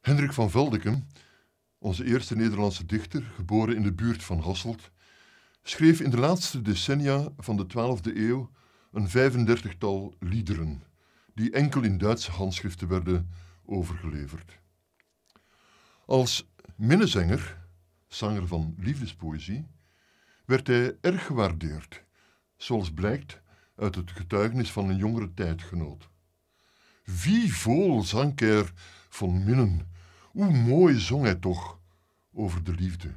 Hendrik van Veldeken, onze eerste Nederlandse dichter, geboren in de buurt van Hasselt, schreef in de laatste decennia van de 12e eeuw een 35-tal liederen, die enkel in Duitse handschriften werden overgeleverd. Als minnezanger, zanger van liefdespoëzie, werd hij erg gewaardeerd, zoals blijkt uit het getuigenis van een jongere tijdgenoot. Wie vol zang er van Minnen, hoe mooi zong hij toch over de liefde.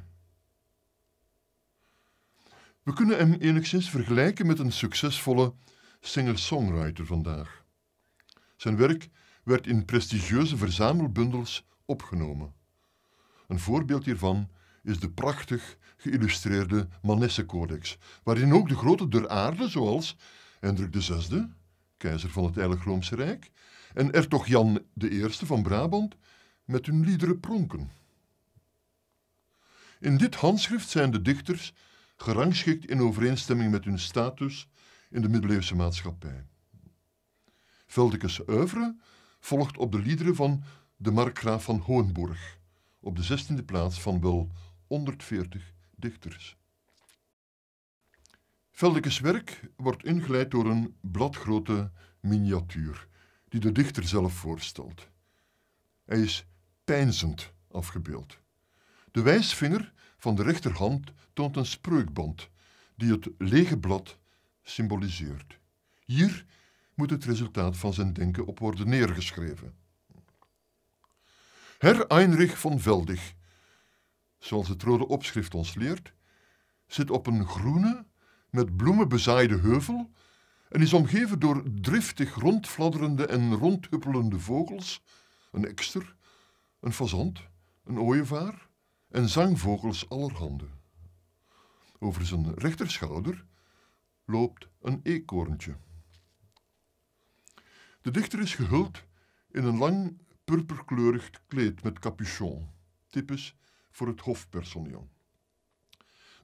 We kunnen hem enigszins vergelijken met een succesvolle singer-songwriter vandaag. Zijn werk werd in prestigieuze verzamelbundels opgenomen. Een voorbeeld hiervan is de prachtig geïllustreerde Manesse-codex, waarin ook de grote der aarde, zoals Hendrik VI, keizer van het Heilig Roomse Rijk, en hertog Jan I van Brabant met hun liederen pronken. In dit handschrift zijn de dichters gerangschikt in overeenstemming met hun status in de middeleeuwse maatschappij. Veldekes oeuvre volgt op de liederen van de markgraaf van Hohenburg, op de zestiende plaats van wel 140 dichters. Veldekes werk wordt ingeleid door een bladgrote miniatuur die de dichter zelf voorstelt. Hij is pijnzend afgebeeld. De wijsvinger van de rechterhand toont een spreukband die het lege blad symboliseert. Hier moet het resultaat van zijn denken op worden neergeschreven. Herr Heinrich von Veldig, zoals het rode opschrift ons leert, zit op een groene, met bloemen bezaaide heuvel en is omgeven door driftig rondfladderende en rondhuppelende vogels, een ekster, een fazant, een ooievaar en zangvogels allerhande. Over zijn rechterschouder loopt een eekhoorntje. De dichter is gehuld in een lang purperkleurig kleed met capuchon, typisch voor het hofpersoneel.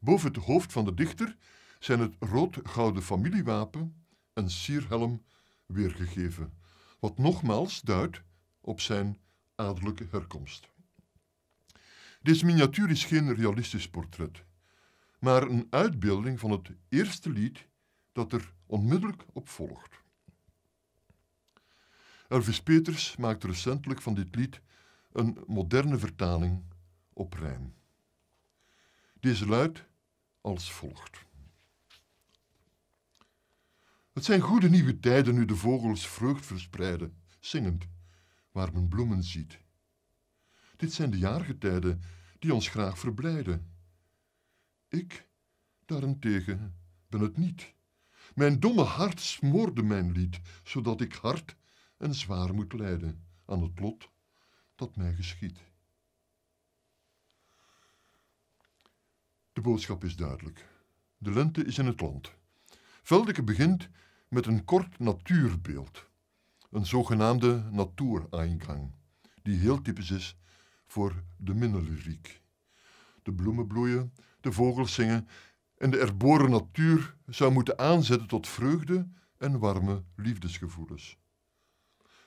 Boven het hoofd van de dichter zijn het rood-gouden familiewapen en sierhelm weergegeven, wat nogmaals duidt op zijn adellijke herkomst. Deze miniatuur is geen realistisch portret, maar een uitbeelding van het eerste lied dat er onmiddellijk op volgt. Elvis Peters maakt recentelijk van dit lied een moderne vertaling op rijm. Deze luidt als volgt. Het zijn goede nieuwe tijden nu de vogels vreugd verspreiden, zingend, waar men bloemen ziet. Dit zijn de jaargetijden die ons graag verblijden. Ik, daarentegen, ben het niet. Mijn domme hart smoorde mijn lied, zodat ik hard en zwaar moet lijden aan het lot dat mij geschiet. De boodschap is duidelijk. De lente is in het land. Veldeke begint met een kort natuurbeeld, een zogenaamde Natureingang, die heel typisch is voor de minnelyriek. De bloemen bloeien, de vogels zingen en de erboren natuur zou moeten aanzetten tot vreugde en warme liefdesgevoelens.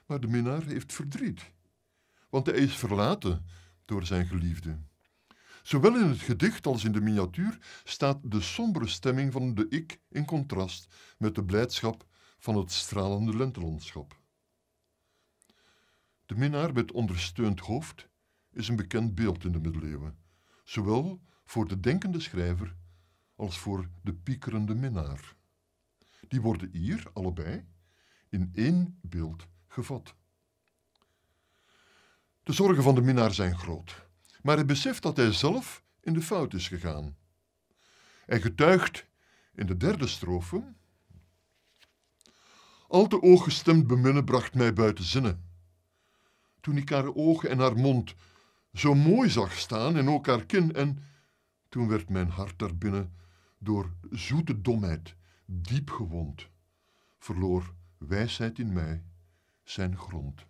Maar de minnaar heeft verdriet, want hij is verlaten door zijn geliefde. Zowel in het gedicht als in de miniatuur staat de sombere stemming van de ik in contrast met de blijdschap van het stralende lentelandschap. De minnaar met ondersteund hoofd is een bekend beeld in de middeleeuwen, zowel voor de denkende schrijver als voor de piekerende minnaar. Die worden hier, allebei, in één beeld gevat. De zorgen van de minnaar zijn groot maar hij beseft dat hij zelf in de fout is gegaan. Hij getuigt in de derde strofe. Al te ooggestemd beminnen bracht mij buiten zinnen. Toen ik haar ogen en haar mond zo mooi zag staan en ook haar kin en toen werd mijn hart daarbinnen door zoete domheid diep gewond, verloor wijsheid in mij zijn grond.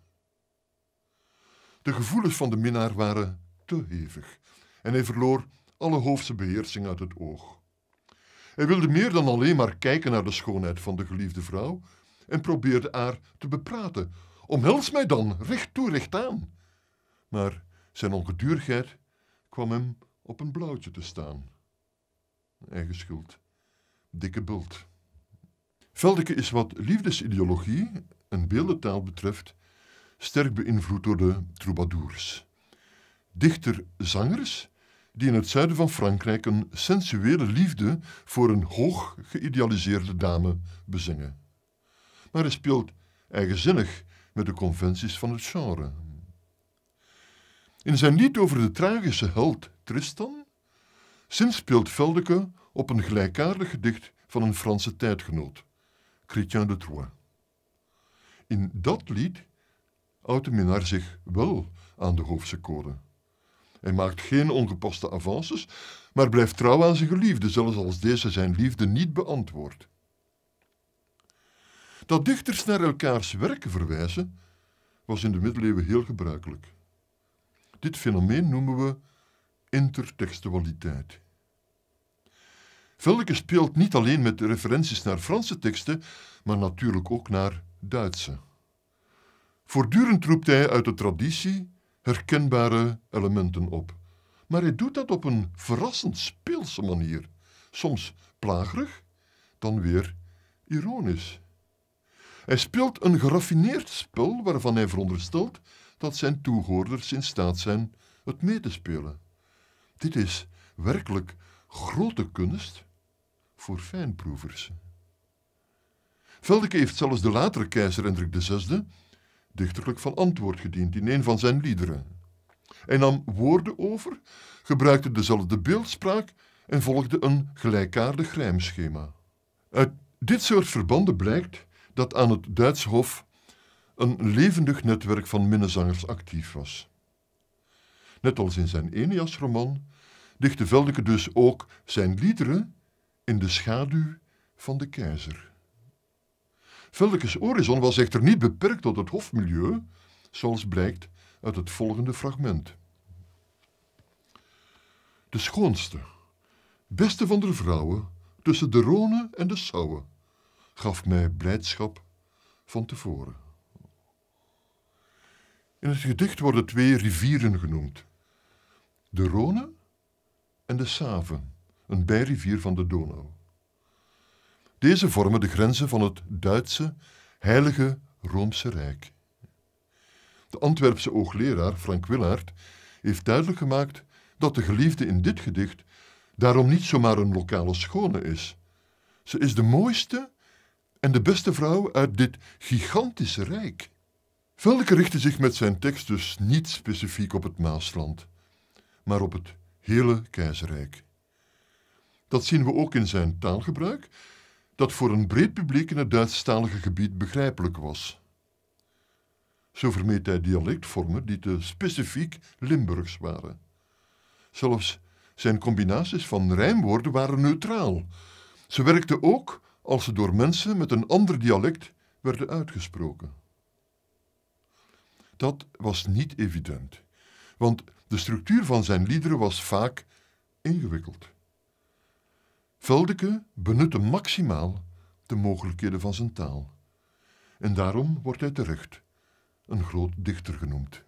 De gevoelens van de minnaar waren hevig en hij verloor alle hoofdse beheersing uit het oog. Hij wilde meer dan alleen maar kijken naar de schoonheid van de geliefde vrouw en probeerde haar te bepraten. Omhels mij dan, recht toe, recht aan. Maar zijn ongedurigheid kwam hem op een blauwtje te staan. Eigen schuld. Dikke bult. Veldeke is wat liefdesideologie en beeldentaal betreft sterk beïnvloed door de troubadours dichter-zangers die in het zuiden van Frankrijk een sensuele liefde voor een hoog geïdealiseerde dame bezingen. Maar hij speelt eigenzinnig met de conventies van het genre. In zijn lied over de tragische held Tristan zinspeelt Veldeke op een gelijkaardig gedicht van een Franse tijdgenoot, Chrétien de Troyes. In dat lied houdt de minnaar zich wel aan de hoofdse code. Hij maakt geen ongepaste avances, maar blijft trouw aan zijn geliefde, zelfs als deze zijn liefde niet beantwoordt. Dat dichters naar elkaars werken verwijzen, was in de middeleeuwen heel gebruikelijk. Dit fenomeen noemen we intertextualiteit. Velke speelt niet alleen met referenties naar Franse teksten, maar natuurlijk ook naar Duitse. Voortdurend roept hij uit de traditie herkenbare elementen op. Maar hij doet dat op een verrassend speelse manier. Soms plagerig, dan weer ironisch. Hij speelt een geraffineerd spel waarvan hij veronderstelt dat zijn toehoorders in staat zijn het mee te spelen. Dit is werkelijk grote kunst voor fijnproevers. Veldeke heeft zelfs de latere keizer Hendrik VI dichterlijk van antwoord gediend in een van zijn liederen. Hij nam woorden over, gebruikte dezelfde beeldspraak en volgde een gelijkaardig rijmschema. Uit dit soort verbanden blijkt dat aan het Duits Hof een levendig netwerk van minnezangers actief was. Net als in zijn eneasroman, roman dichtte Veldeke dus ook zijn liederen in de schaduw van de keizer. Velkes horizon was echter niet beperkt tot het hofmilieu, zoals blijkt uit het volgende fragment. De schoonste, beste van de vrouwen, tussen de Rhône en de Sauwe, gaf mij blijdschap van tevoren. In het gedicht worden twee rivieren genoemd. De Rhône en de Save, een bijrivier van de Donau. Deze vormen de grenzen van het Duitse Heilige Roomse Rijk. De Antwerpse oogleraar Frank Willaert heeft duidelijk gemaakt dat de geliefde in dit gedicht daarom niet zomaar een lokale schone is. Ze is de mooiste en de beste vrouw uit dit gigantische rijk. Velke richtte zich met zijn tekst dus niet specifiek op het Maasland, maar op het hele keizerrijk. Dat zien we ook in zijn taalgebruik, dat voor een breed publiek in het Duitsstalige gebied begrijpelijk was. Zo vermeed hij dialectvormen die te specifiek Limburgs waren. Zelfs zijn combinaties van rijmwoorden waren neutraal. Ze werkten ook als ze door mensen met een ander dialect werden uitgesproken. Dat was niet evident, want de structuur van zijn liederen was vaak ingewikkeld. Veldeke benutte maximaal de mogelijkheden van zijn taal. En daarom wordt hij terecht een groot dichter genoemd.